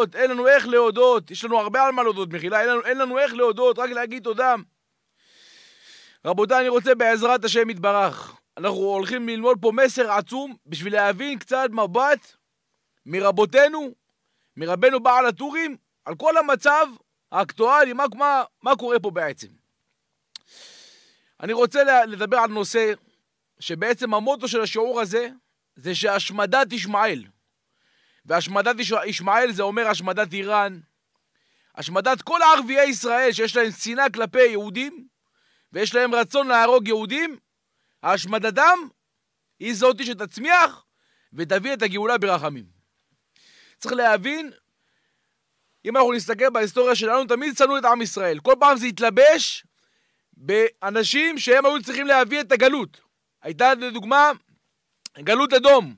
להודות, אין לנו איך להודות, יש לנו הרבה על מה להודות, מחילה, אין לנו, אין לנו איך להודות, רק להגיד תודה. רבותיי, אני רוצה בעזרת השם יתברך. אנחנו הולכים ללמוד פה מסר עצום בשביל להבין קצת מבט מרבותינו, מרבנו בעל הטורים, על כל המצב האקטואלי, מה, מה, מה קורה פה בעצם. אני רוצה לדבר על נושא שבעצם המוטו של השיעור הזה זה שהשמדת ישמעאל. והשמדת ישמעאל זה אומר השמדת איראן, השמדת כל ערביי ישראל שיש להם שנאה כלפי יהודים ויש להם רצון להרוג יהודים, השמדתם היא זאתי שתצמיח ותביא את הגאולה ברחמים. צריך להבין, אם אנחנו נסתכל בהיסטוריה שלנו, תמיד צנעו את עם ישראל. כל פעם זה התלבש באנשים שהם היו צריכים להביא את הגלות. הייתה לדוגמה גלות אדום.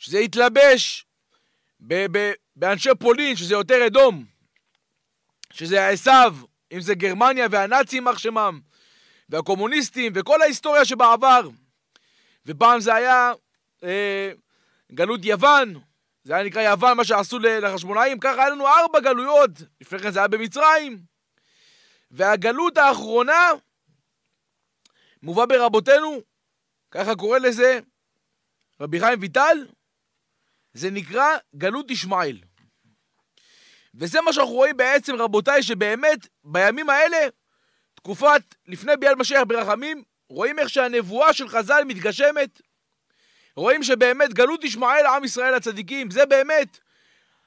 שזה התלבש ב- ב- באנשי פולין, שזה יותר אדום, שזה העשיו, אם זה גרמניה והנאצים אח שמם, והקומוניסטים, וכל ההיסטוריה שבעבר. ופעם זה היה אה, גלות יוון, זה היה נקרא יוון, מה שעשו לחשמונאים, ככה היה לנו ארבע גלויות, לפני כן זה היה במצרים. והגלות האחרונה מובא ברבותינו, ככה קורא לזה רבי חיים ויטל, זה נקרא גלות ישמעאל. וזה מה שאנחנו רואים בעצם, רבותיי, שבאמת, בימים האלה, תקופת לפני ביאל משיח ברחמים, רואים איך שהנבואה של חז"ל מתגשמת. רואים שבאמת גלות ישמעאל, עם ישראל הצדיקים, זה באמת.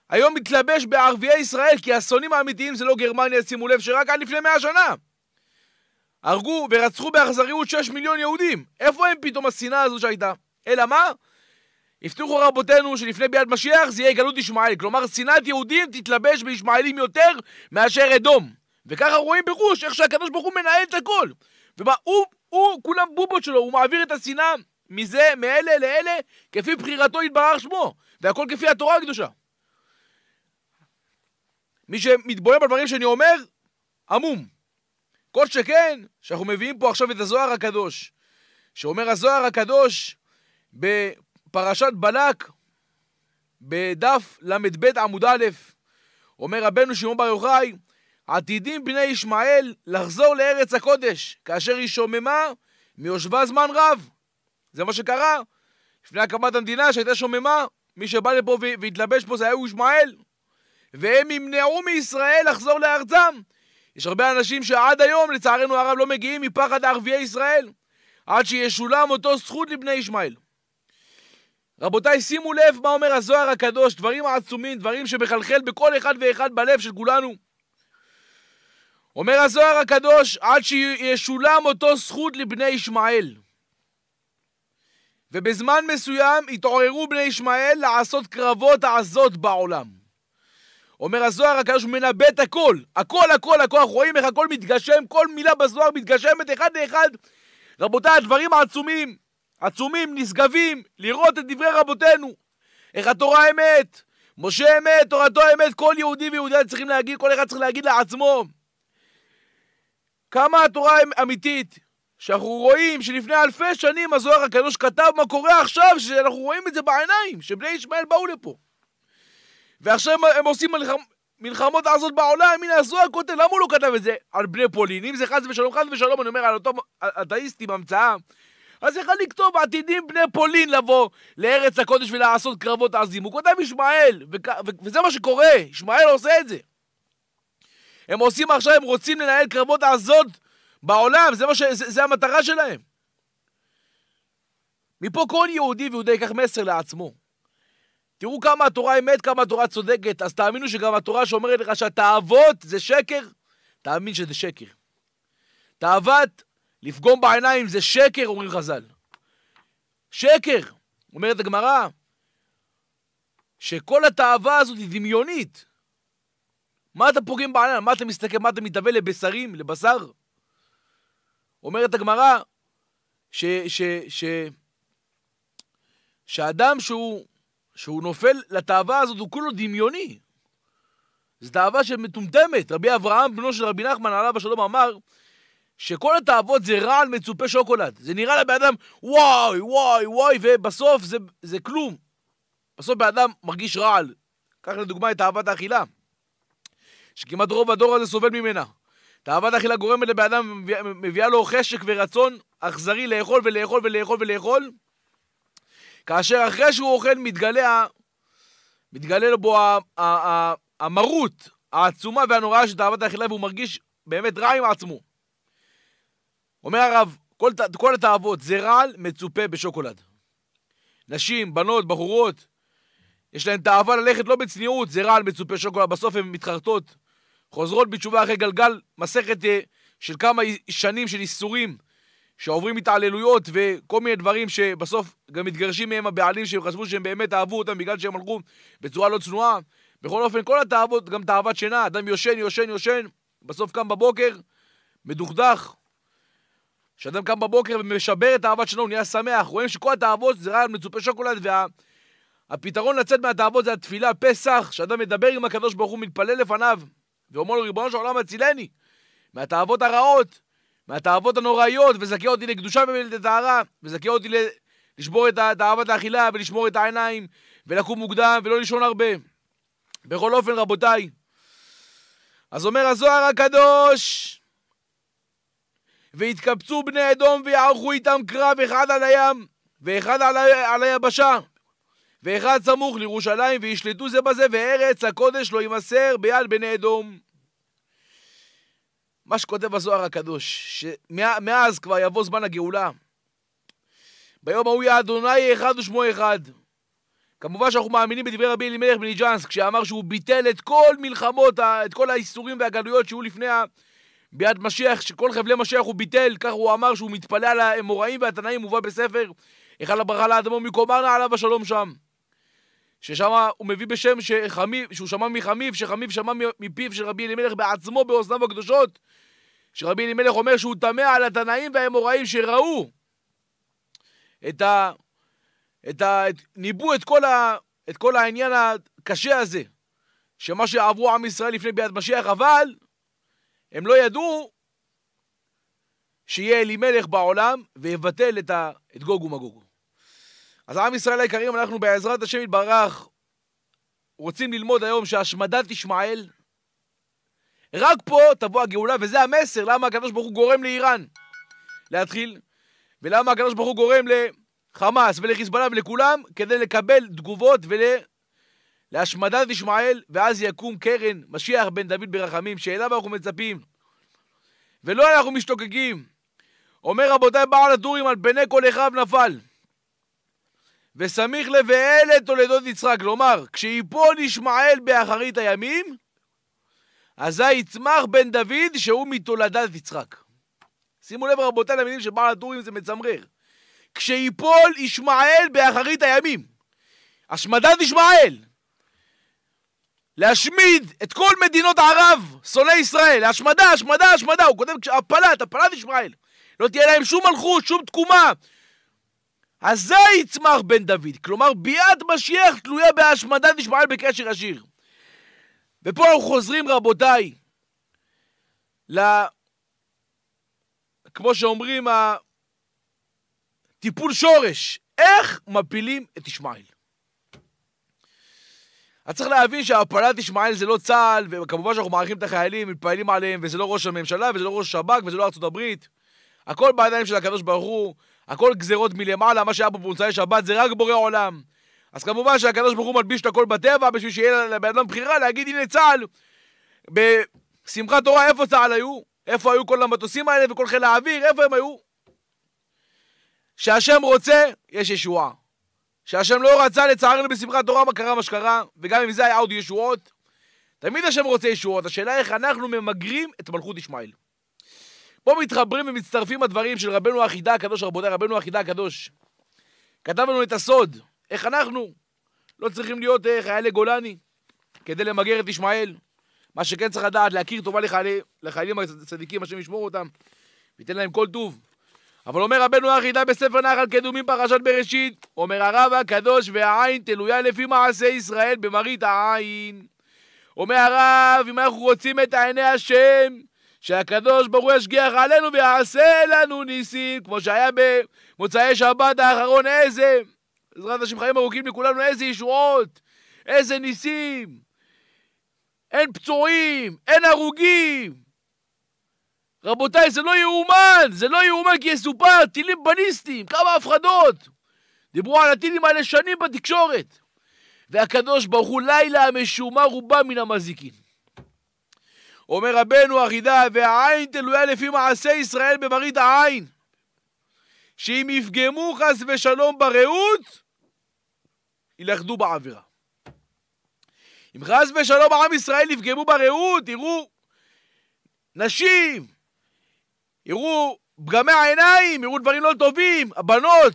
היום מתלבש בערביי ישראל, כי השונאים האמיתיים זה לא גרמניה, שימו לב, שרק עד לפני מאה שנה. הרגו ורצחו באכזריות 6 מיליון יהודים. איפה הם פתאום השנאה הזו שהייתה? אלא מה? הבטיחו רבותינו שלפני ביאת משיח זה יהיה גלות ישמעאל. כלומר, שנאת יהודים תתלבש בישמעאלים יותר מאשר אדום. וככה רואים בחוש איך שהקדוש ברוך הוא מנהל את הכל. ומה, הוא, הוא, כולם בובות שלו, הוא מעביר את השנאה מזה, מאלה לאלה, כפי בחירתו יתברך שמו. והכל כפי התורה הקדושה. מי שמתבונן בדברים שאני אומר, עמום. כל שכן, שאנחנו מביאים פה עכשיו את הזוהר הקדוש. שאומר הזוהר הקדוש, פרשת בלק, בדף ל"ב עמוד א', אומר רבנו שמעון בר יוחאי, עתידים בני ישמעאל לחזור לארץ הקודש, כאשר היא שוממה מיושבה זמן רב. זה מה שקרה לפני הקמת המדינה שהייתה שוממה, מי שבא לפה והתלבש פה זה היה ישמעאל. והם ימנעו מישראל לחזור לארצם. יש הרבה אנשים שעד היום, לצערנו הרב, לא מגיעים מפחד ערביי ישראל, עד שישולם אותו זכות לבני ישמעאל. רבותיי, שימו לב מה אומר הזוהר הקדוש, דברים עצומים, דברים שמחלחל בכל אחד ואחד בלב של כולנו. אומר הזוהר הקדוש, עד שישולם אותו זכות לבני ישמעאל. ובזמן מסוים התעוררו בני ישמעאל לעשות קרבות עזות בעולם. אומר הזוהר הקדוש מנבא את הכל, הכל הכל הכל, אנחנו רואים איך הכל מתגשם, כל מילה בזוהר מתגשמת אחד לאחד. רבותיי, הדברים העצומים, עצומים, נשגבים, לראות את דברי רבותינו. איך התורה אמת, משה אמת, תורתו אמת, כל יהודי ויהודי צריכים להגיד, כל אחד צריך להגיד לעצמו. כמה התורה אמיתית, שאנחנו רואים שלפני אלפי שנים הזוהר הקדוש כתב מה קורה עכשיו, שאנחנו רואים את זה בעיניים, שבני ישמעאל באו לפה. ועכשיו הם עושים מלחמ... מלחמות עזות בעולם, הנה הזוהר כותב, למה הוא לא כתב את זה על בני פולין? אם זה חס ושלום, חס ושלום, אני אומר על אותו אתאיסטים, המצאה אז יכל לכתוב עתידים בני פולין לבוא לארץ הקודש ולעשות קרבות עזים. הוא כותב ישמעאל, וזה מה שקורה, ישמעאל עושה את זה. הם עושים עכשיו, הם רוצים לנהל קרבות עזות בעולם, זה, ש... זה, זה המטרה שלהם. מפה כל יהודי ויהודי ייקח מסר לעצמו. תראו כמה התורה אמת, כמה התורה צודקת, אז תאמינו שגם התורה שאומרת לך שהתאוות זה שקר, תאמין שזה שקר. תאוות לפגום בעיניים זה שקר, אומרים חז"ל. שקר. אומרת הגמרא, שכל התאווה הזאת היא דמיונית. מה אתה פוגם בעיניים? מה אתה מסתכל? מה אתה מתאבל לבשרים? לבשר? אומרת הגמרא, ש... ש... ש... שאדם שהוא, שהוא נופל לתאווה הזאת הוא כולו דמיוני. זו תאווה שמטומטמת. רבי אברהם, בנו של רבי נחמן, עליו השלום, אמר שכל התאוות זה רעל מצופה שוקולד. זה נראה לבן אדם, וואי, וואי, וואי, ובסוף זה, זה כלום. בסוף בן אדם מרגיש רעל. קח לדוגמה את תאוות האכילה, שכמעט רוב הדור הזה סובל ממנה. תאוות האכילה גורמת לבן אדם, מביאה, לו חשק ורצון אכזרי לאכול ולאכול ולאכול ולאכול, כאשר אחרי שהוא אוכל מתגלה, מתגלה לו בו המרות העצומה והנוראה של תאוות האכילה, והוא מרגיש באמת רע עם עצמו. אומר הרב, כל, כל התאוות זה רעל מצופה בשוקולד. נשים, בנות, בחורות, יש להן תאווה ללכת לא בצניעות, זה רעל מצופה שוקולד, בסוף הן מתחרטות, חוזרות בתשובה אחרי גלגל, מסכת אה, של כמה שנים של איסורים, שעוברים התעללויות וכל מיני דברים שבסוף גם מתגרשים מהם הבעלים שהם חשבו שהם באמת אהבו אותם בגלל שהם הלכו בצורה לא צנועה. בכל אופן, כל התאוות, גם תאוות שינה, אדם יושן, יושן, יושן, בסוף קם בבוקר, מדוכדך, שאדם קם בבוקר ומשבר את האהבה שלו, הוא נהיה שמח. רואים שכל התאוות זה רעיון מצופה שוקולד, והפתרון וה... לצאת מהתאוות זה התפילה, פסח, שאדם מדבר עם הקדוש ברוך הוא, מתפלל לפניו, ואומר לו, ריבונו של עולם, הצילני, מהתאוות הרעות, מהתאוות הנוראיות, וזכה אותי לקדושה ולטהרה, וזכה אותי לשבור את תאוות האכילה, ולשמור את העיניים, ולקום מוקדם, ולא לישון הרבה. בכל אופן, רבותיי, אז אומר הזוהר הקדוש, והתקבצו בני אדום ויערכו איתם קרב אחד על הים ואחד על, ה... על היבשה ואחד סמוך לירושלים וישלטו זה בזה וארץ הקודש לא יימסר ביד בני אדום. מה שכותב הזוהר הקדוש, שמאז כבר יבוא זמן הגאולה. ביום ההוא יהיה אדוני אחד ושמו אחד. כמובן שאנחנו מאמינים בדברי רבי אלימלך בניג'אנס, כשאמר שהוא ביטל את כל מלחמות, את כל האיסורים והגלויות שהיו לפני ביד משיח, שכל חבלי משיח הוא ביטל, כך הוא אמר שהוא מתפלא על האמוראים והתנאים, מובא בספר, היכל הברכה לאדמו מקומנה עליו השלום שם. ששם הוא מביא בשם שחמיב, שהוא שמע מחמיב, שחמיב שמע מפיו של רבי אלימלך בעצמו באוזניו הקדושות, שרבי אלימלך אומר שהוא טמא על התנאים והאמוראים שראו את ה... את ה... את... ניבאו את ה... את כל העניין הקשה הזה, שמה שעברו עם ישראל לפני ביאת משיח, אבל הם לא ידעו שיהיה אלימלך בעולם ויבטל את, ה... את גוג ומגוג. אז עם ישראל היקרים, אנחנו בעזרת השם יתברך רוצים ללמוד היום שהשמדת ישמעאל, רק פה תבוא הגאולה, וזה המסר למה הקדוש ברוך הוא גורם לאיראן להתחיל, ולמה הקדוש ברוך הוא גורם לחמאס ולחיזבאללה ולכולם, כדי לקבל תגובות ול... להשמדת ישמעאל, ואז יקום קרן, משיח בן דוד ברחמים, שאליו אנחנו מצפים. ולא אנחנו משתוקקים. אומר רבותיי, בעל הטורים על פני כל אחיו נפל. וסמיך לבעל את תולדות יצחק, כלומר, כשיפול ישמעאל באחרית הימים, אזי יצמח בן דוד שהוא מתולדת יצחק. שימו לב רבותיי למילים של בעל הטורים זה מצמרר. כשיפול ישמעאל באחרית הימים. השמדת ישמעאל. להשמיד את כל מדינות ערב, שונאי ישראל, להשמדה, השמדה, השמדה, הוא כותב הפלת, הפלת ישמעאל. לא תהיה להם שום מלכות, שום תקומה. אזי יצמח בן דוד, כלומר ביאת משיח תלויה בהשמדת ישמעאל בקשר ישיר. ופה אנחנו חוזרים, רבותיי, ל... כמו שאומרים, הטיפול שורש, איך מפילים את ישמעאל. אז צריך להבין שהפלת ישמעאל זה לא צה"ל, וכמובן שאנחנו מעריכים את החיילים, מתפעלים עליהם, וזה לא ראש הממשלה, וזה לא ראש השב"כ, וזה לא ארצות הברית. הכל בידיים של הקדוש ברוך הוא, הכל גזרות מלמעלה, מה שהיה פה במוצאי שבת זה רק בורא עולם. אז כמובן שהקדוש ברוך הוא מלביש את הכל בטבע, בשביל שיהיה לבן אדם בחירה להגיד, הנה צה"ל. בשמחת תורה, איפה צה"ל היו? איפה היו כל המטוסים האלה וכל חיל האוויר? איפה הם היו? שהשם רוצה, יש ישועה. שהשם לא רצה לצערנו בשמחת תורה מה קרה מה שקרה, וגם אם זה היה עוד ישועות, תמיד השם רוצה ישועות, השאלה איך אנחנו ממגרים את מלכות ישמעאל. פה מתחברים ומצטרפים הדברים של רבנו החידה הקדוש, רבותיי, רבנו החידה הקדוש. כתב לנו את הסוד, איך אנחנו לא צריכים להיות אה, חיילי גולני כדי למגר את ישמעאל. מה שכן צריך לדעת, להכיר טובה לחיילי, לחיילים הצדיקים, השם ישמור אותם, וייתן להם כל טוב. אבל אומר רבנו החידה בספר נחל קדומים פרשת בראשית, אומר הרב הקדוש והעין תלויה לפי מעשה ישראל במראית העין. אומר הרב, אם אנחנו רוצים את עיני השם, שהקדוש ברוך הוא ישגיח עלינו ויעשה לנו ניסים, כמו שהיה במוצאי שבת האחרון, איזה, בעזרת השם חיים ארוכים לכולנו, איזה ישועות, איזה ניסים. אין פצועים, אין הרוגים, רבותיי, זה לא יאומן! זה לא יאומן כי יסופר, טילים בניסטיים! כמה הפחדות! דיברו על הטילים האלה שנים בתקשורת. והקדוש ברוך הוא לילה המשומר רובה מן המזיקין. אומר רבנו אחידה, והעין תלויה לפי מעשה ישראל במרית העין. שאם יפגמו חס ושלום ברעות, ילכדו בעבירה. אם חס ושלום עם ישראל יפגמו ברעות, יראו נשים, יראו פגמי העיניים, יראו דברים לא טובים, הבנות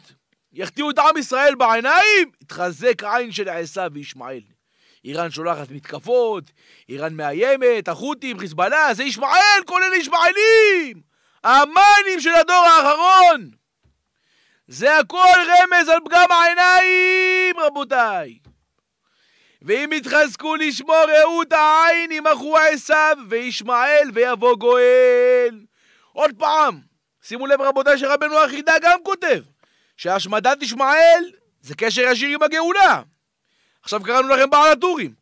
יחטיאו את עם ישראל בעיניים, יתחזק עין של עשיו וישמעאל. איראן שולחת מתקפות, איראן מאיימת, החות'ים, חיזבאללה, זה ישמעאל, כולל ישמעאלים! המאנים של הדור האחרון! זה הכל רמז על פגם העיניים, רבותיי! ואם יתחזקו לשמור ראות העין, ימחו עשיו וישמעאל ויבוא גואל. עוד פעם, שימו לב רבותיי שרבנו החידה גם כותב שהשמדת ישמעאל זה קשר ישיר עם הגאולה. עכשיו קראנו לכם בעל הטורים.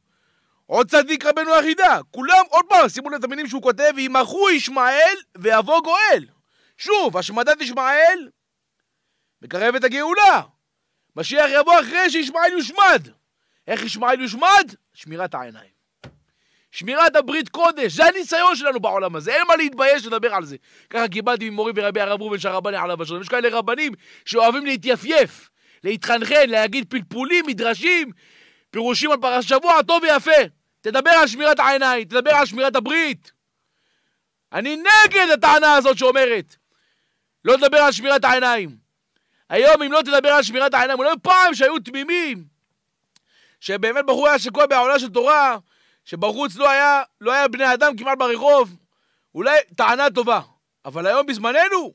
עוד צדיק רבנו החידה, כולם, עוד פעם, שימו לב את המילים שהוא כותב, ימחו ישמעאל ויבוא גואל. שוב, השמדת ישמעאל מקרב את הגאולה. משיח יבוא אחרי שישמעאל יושמד. איך ישמעאל יושמד? שמירת העיניים. שמירת הברית קודש, זה הניסיון שלנו בעולם הזה, אין מה להתבייש לדבר על זה. ככה קיבלתי ממורי ורבי הרב ראובן הרבני עליו השלום. יש כאלה רבנים שאוהבים להתייפייף, להתחנחן, להגיד פלפולים, מדרשים, פירושים על פרש שבוע, טוב ויפה. תדבר על שמירת העיניים, תדבר על שמירת הברית. אני נגד הטענה הזאת שאומרת לא לדבר על שמירת העיניים. היום אם לא תדבר על שמירת העיניים, אולי פעם שהיו תמימים, שבאמת בחור היה שקוע בעונה של תורה, שבחוץ לא היה, לא היה בני אדם כמעט ברחוב, אולי טענה טובה. אבל היום בזמננו,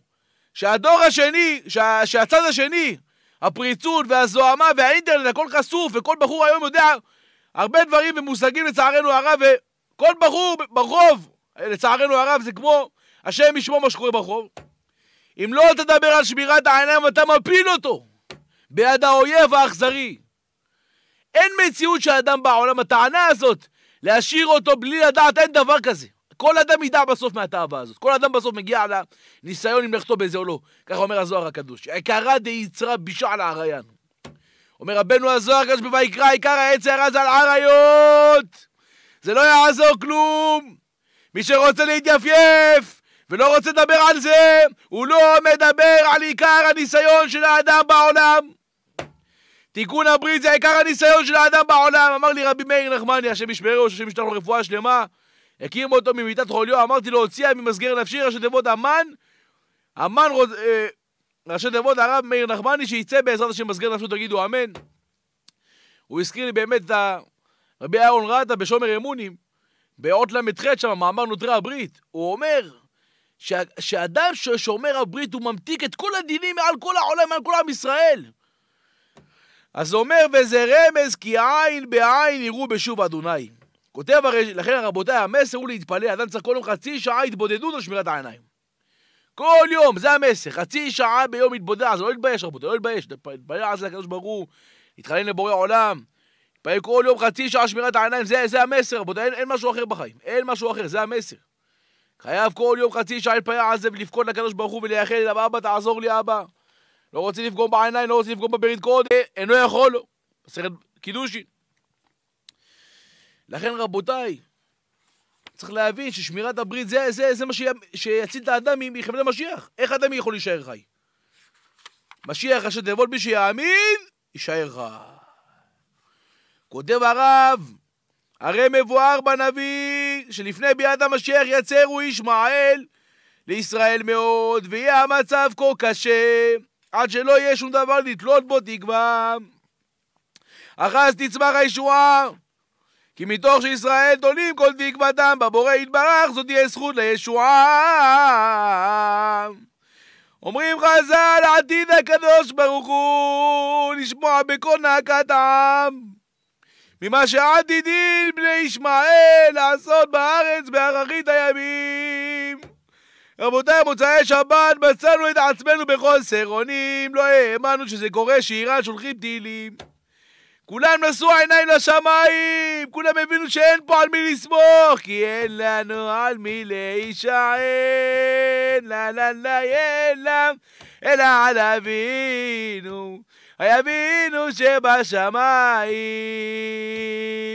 שהדור השני, שה, שהצד השני, הפריצות והזוהמה והאינטרנט, הכל חשוף, וכל בחור היום יודע הרבה דברים ומושגים לצערנו הרב, וכל בחור ברחוב, לצערנו הרב, זה כמו השם ישמור מה שקורה ברחוב. אם לא תדבר על שמירת העיניים, אתה מפיל אותו ביד האויב האכזרי. אין מציאות שאדם בעולם, הטענה הזאת להשאיר אותו בלי לדעת, אין דבר כזה. כל אדם ידע בסוף מהתאווה הזאת. כל אדם בסוף מגיע לניסיון אם לכתוב בזה או לא. ככה אומר הזוהר הקדוש. עיקרא דייצרא בישעל עריין. אומר רבנו הזוהר הקדוש בויקרא, עיקר העצר אז על עריות. זה לא יעזור כלום. מי שרוצה להתייפייף ולא רוצה לדבר על זה, הוא לא מדבר על עיקר הניסיון של האדם בעולם. תיקון הברית זה עיקר הניסיון של האדם בעולם. אמר לי רבי מאיר נחמני, השם ישמרהו, השם ישתלח לו רפואה שלמה. הקים אותו ממיטת חוליו, אמרתי לו, הוציאה ממסגר נפשי ראשי תיבות המן, המן רוצ... אה, ראשי תיבות הרב מאיר נחמני, שיצא בעזרת השם מסגרת נפשו, תגידו אמן. הוא הזכיר לי באמת את רבי אהרון רטה בשומר אמונים, באות ל"ח שם, מאמר נותרי הברית, הוא אומר שאדם ששומר הברית הוא ממתיק את כל הדינים מעל כל העולם, מעל כל עם ישראל. אז אומר, וזה רמז כי עין בעין יראו בשוב אדוני. כותב הרי, לכן רבותיי, המסר הוא להתפלל, אדם צריך כל יום חצי שעה התבודדות על שמירת העיניים. כל יום, זה המסר, חצי שעה ביום התבודד, אז לא להתבייש רבותיי, לא להתבייש, להתפלל אז לקדוש ברוך הוא, להתחלן לבורא עולם, להתפלל כל יום חצי שעה שמירת העיניים, זה, זה המסר רבותיי, אין, אין משהו אחר בחיים, אין משהו אחר, זה המסר. חייב כל יום חצי שעה להתפלל על זה ולבכות לקדוש ברוך הוא ולייחל אליו, אבא תעזור לי אבא. לא רוצה לפגום בעיניים, לא רוצה לפגום בברית קודם, אינו יכול לו. בסרט קידושין. לכן רבותיי, צריך להבין ששמירת הברית זה, זה, זה מה שיציל את האדם מחבלי המשיח. איך אדם יכול להישאר חי? משיח אשר תבול מי שיאמין, יישאר רע. כותב הרב, הרי מבואר בנביא שלפני ביאת המשיח יצרו ישמעאל לישראל מאוד, ויהיה המצב כה קשה עד שלא יהיה שום דבר לתלות בו תקווה. אחז תצמח הישועה, כי מתוך שישראל תולים כל תקוותם בבורא יתברך, זאת תהיה זכות לישועה. אומרים חז"ל, עתיד הקדוש ברוך הוא לשמוע בקול נאקת העם. ממה שעתידים בני ישמעאל לעשות בארץ באחרית הימים. רבותיי, מוצאי שבת מצאנו את עצמנו בחוסר אונים, לא האמנו שזה קורה שאיראן שולחים טילים. כולם נשאו עיניים לשמיים! כולם הבינו שאין פה על מי לסמוך! כי אין לנו על מי להישען! לה לה לה אין לה אלא על אבינו ויבינו שבשמיים,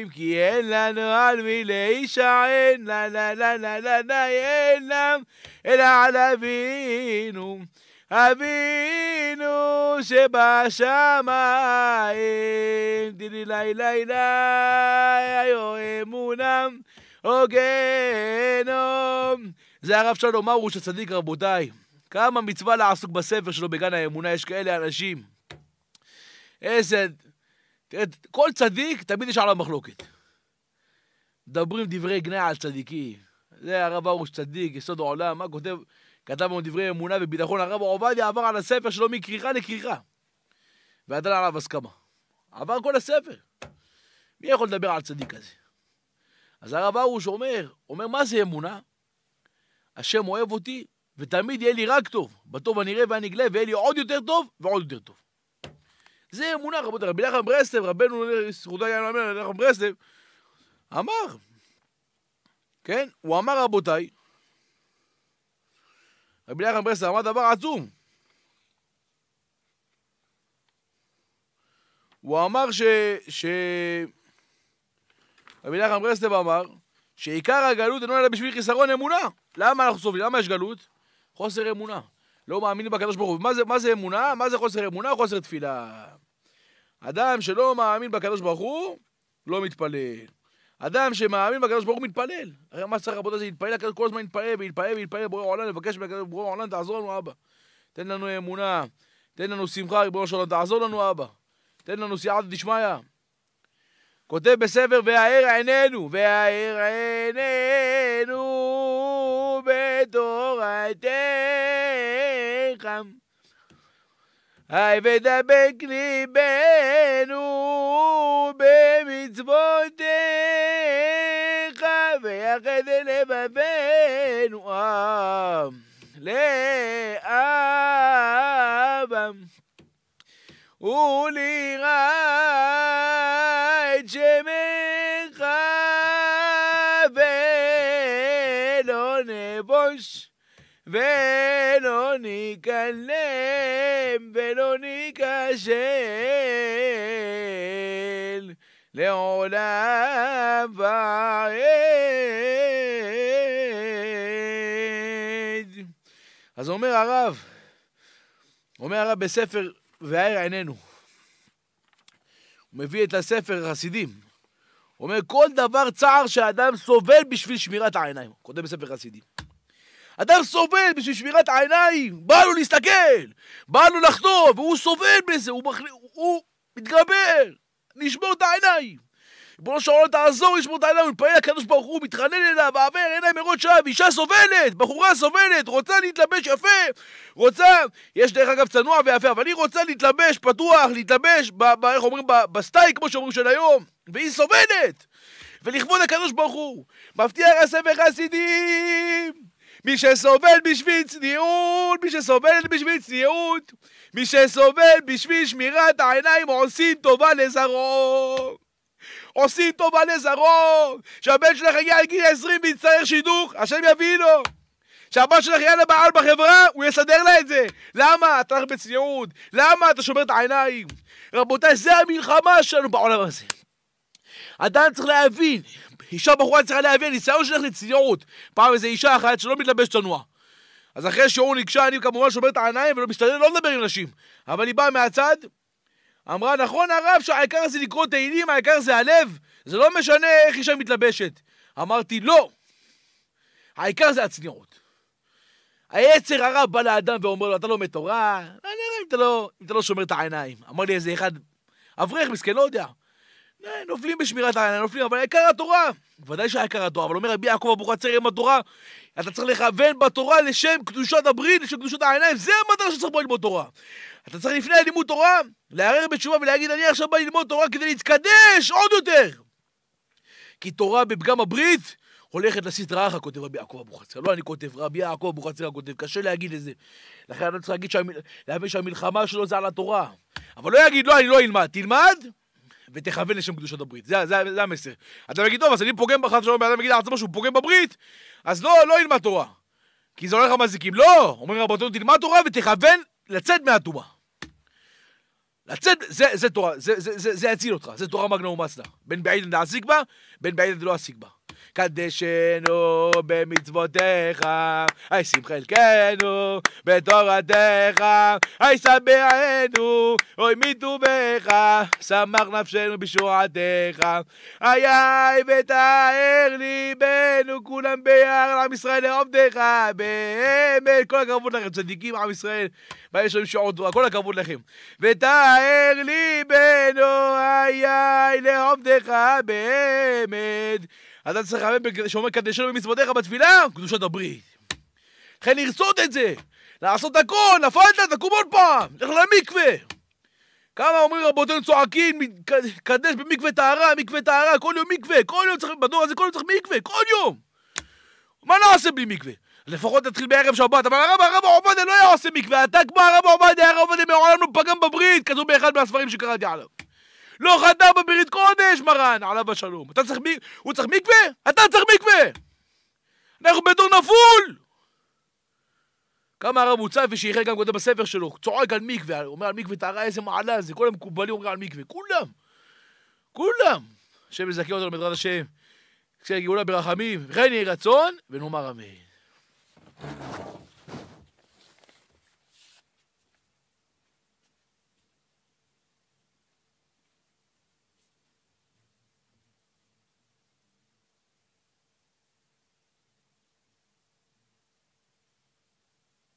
כי אין לנו על מי להישען, לה לה לה לה לה לה אין לם, אלא על אבינו. אבינו שבשמיים, דילי לי לי לי, היו אמונם, הוגנום. זה הרב שלום מה הוא שצדיק רבותיי. כמה מצווה לעסוק בספר שלו בגן האמונה, יש כאלה אנשים. איזה... כל צדיק, תמיד יש עליו מחלוקת. מדברים דברי גנאי על צדיקים. זה הרב ארוש צדיק, יסוד העולם, מה כותב? כתב לנו דברי אמונה וביטחון. הרב עובדיה עבר על הספר שלו מכריכה לכריכה. ועדיין עליו הסכמה. עבר כל הספר. מי יכול לדבר על צדיק כזה? אז הרב ארוש אומר, אומר, מה זה אמונה? השם אוהב אותי, ותמיד יהיה לי רק טוב. בטוב אני אראה ואני אגלה, ויהיה לי עוד יותר טוב ועוד יותר טוב. זה אמונה, רבותיי. רבי נחמן ברסלב, רבנו, זכותו יין לאמן, רבי נחמן ברסלב, אמר, כן? הוא אמר, רבותיי, רבי נחמן ברסלב אמר דבר עצום. הוא אמר ש... ש... רבי נחמן ברסלב אמר שעיקר הגלות אינו אלא בשביל חיסרון אמונה. למה אנחנו סובלים? למה יש גלות? חוסר אמונה. לא מאמינים בקדוש ברוך הוא. מה זה, מה זה אמונה? מה זה חוסר אמונה? חוסר תפילה. אדם שלא מאמין בקדוש ברוך הוא, לא מתפלל. אדם שמאמין בקדוש ברוך הוא מתפלל. הרי מה שצריך רבותיי זה להתפלל, כל הזמן להתפלל ולהתפלל ולהתפלל בורא העולם, לבקש מבורא העולם, תעזור לנו אבא. תן לנו אמונה, תן לנו שמחה, ריבונו של עולם, תעזור לנו אבא. תן לנו סייעתא דשמיא. כותב בספר, והאר עינינו, והאר עינינו בתורתך. ודבק ליבנו במצוותיך, ויחד לבבינו עם לאבם. ולראה את שמך ולא ניכלם ולא ניכשל לעולם ועד. אז אומר הרב, אומר הרב בספר והאר עינינו, הוא מביא את הספר חסידים, הוא אומר כל דבר צער שאדם סובל בשביל שמירת העיניים, כותב בספר חסידים. אדם סובל בשביל שבירת העיניים, בא לו להסתכל, בא לו לחטוף, והוא סובל בזה, הוא, מחל... הוא מתגבר, נשבור את העיניים. ריבונו של לא עולם תעזור לשמור את העיניים, ולפעיל לקדוש ברוך הוא, מתחנן אליו, העבר עיניים מראש שעה, ואישה סובלת, בחורה סובלת, רוצה להתלבש יפה, רוצה, יש דרך אגב צנוע ויפה, אבל היא רוצה להתלבש פתוח, להתלבש, ב, ב, איך אומרים, בסטייק, כמו שאומרים של היום, והיא סובלת! ולכבוד הקדוש ברוך הוא, מבטיח הספר וחסידים, מי שסובל בשביל צניעות, מי שסובלת בשביל צניעות, מי שסובל בשביל שמירת העיניים עושים טובה לזרעו. עושים טובה לזרעו. שהבן שלך יגיע לגיל 20 ויצטרך שידוך, השם יביא לו. שהבן שלך יהיה לבעל בחברה, הוא יסדר לה את זה. למה? אתה הולך בצניעות. למה אתה שומר את העיניים? רבותיי, זה המלחמה שלנו בעולם הזה. אדם צריך להבין אישה בחורה צריכה להבין, ניסיון שלך לצניעות. פעם איזה אישה אחת שלא מתלבשת צנוע. אז אחרי שהוא ניגשה, אני כמובן שומר את העיניים ולא מסתדר, לא מדבר עם נשים. אבל היא באה מהצד, אמרה, נכון הרב שהעיקר זה לקרוא תהילים, העיקר זה הלב, זה לא משנה איך אישה מתלבשת. אמרתי, לא, העיקר זה הצניעות. היצר הרע בא לאדם ואומר לו, אתה לא מתורה, אני אראה לא, לא, אם אתה לא שומר את העיניים. אמר לי איזה אחד, אברך מסכן, לא יודע. אה, נופלים בשמירת העניין, נופלים, אבל העיקר התורה. ודאי שהעיקר התורה, אבל אומר רבי יעקב אבוחצירא עם התורה, אתה צריך לכוון בתורה לשם קדושת הברית, לשם קדושת העיניים, זה המטרה שצריך בו ללמוד תורה. אתה צריך לפני לימוד תורה, לערער בתשובה ולהגיד, אני עכשיו בא ללמוד תורה כדי להתקדש עוד יותר. כי תורה בפגם הברית הולכת לסטרא אחא, כותב רבי יעקב אבוחצירא. לא אני כותב, רבי יעקב אבוחצירא כותב, קשה להגיד את זה. לכן אני צריך להגיד שהמלחמה שלו זה על התורה. אבל לא יגיד, לא, אני לא אלמד. תלמד, ותכוון לשם קדושת הברית. זה, זה, זה המסר. אתה מגיד, טוב, אז אני פוגם בחד שלום, בן אדם יגיד לעצמו אה, שהוא פוגם בברית, אז לא, לא ילמד תורה. כי זה הולך למזיקים. לא! אומרים רבותינו, תלמד תורה ותכוון לצאת מהטומאה. לצאת, זה, זה תורה, זה, זה, זה, זה יציל אותך, זה תורה מגנה ומאסנה. בין בעידן להעסיק בה, בין בעידן לא להעסיק בה. קדשנו במצוותיך, אי הישים חלקנו בתורתך, אי שבענו, אוי מטובך, שמח נפשנו בשורתך, אי אי ותאר ליבנו, כולם ביחד, עם ישראל לעובדך, באמת, כל הכבוד לכם, צדיקים, עם ישראל, מה יש להם שעות, כל הכבוד לכם. ותאר ליבנו, אי אי לעובדך, באמת. אתה צריך הרבה שאומר קדשנו במצוותיך בתפילה, קדושת הברית. לכן לרצות את זה, לעשות הכל, נפלת, תקום עוד פעם, לך למקווה. כמה אומרים רבותינו צועקים, קדש במקווה טהרה, מקווה טהרה, כל יום מקווה, כל יום צריך, בדור הזה כל יום צריך מקווה, כל יום! מה נעשה בלי מקווה? לפחות תתחיל בערב שבת, אבל הרב הרב עובדיה לא היה עושה מקווה, אתה כמו הרב עובדיה, הרב עובדיה מעולם לא פגם בברית, כתוב באחד מהספרים שקראתי עליו. לא חדר בברית קודש, מרן, עליו השלום. אתה צריך מקווה? הוא צריך מקווה? אתה צריך מקווה! אנחנו בדור נפול! כמה הרב מוצפי, שיחיה גם קודם בספר שלו, צועק על מקווה, אומר על מקווה טהרה איזה מעלה זה, כל המקובלים אומרים על מקווה, כולם! כולם! השם יזכה אותנו בעזרת השם, כשיגיעו לה ברחמים, וכן יהי רצון, ונאמר אמן.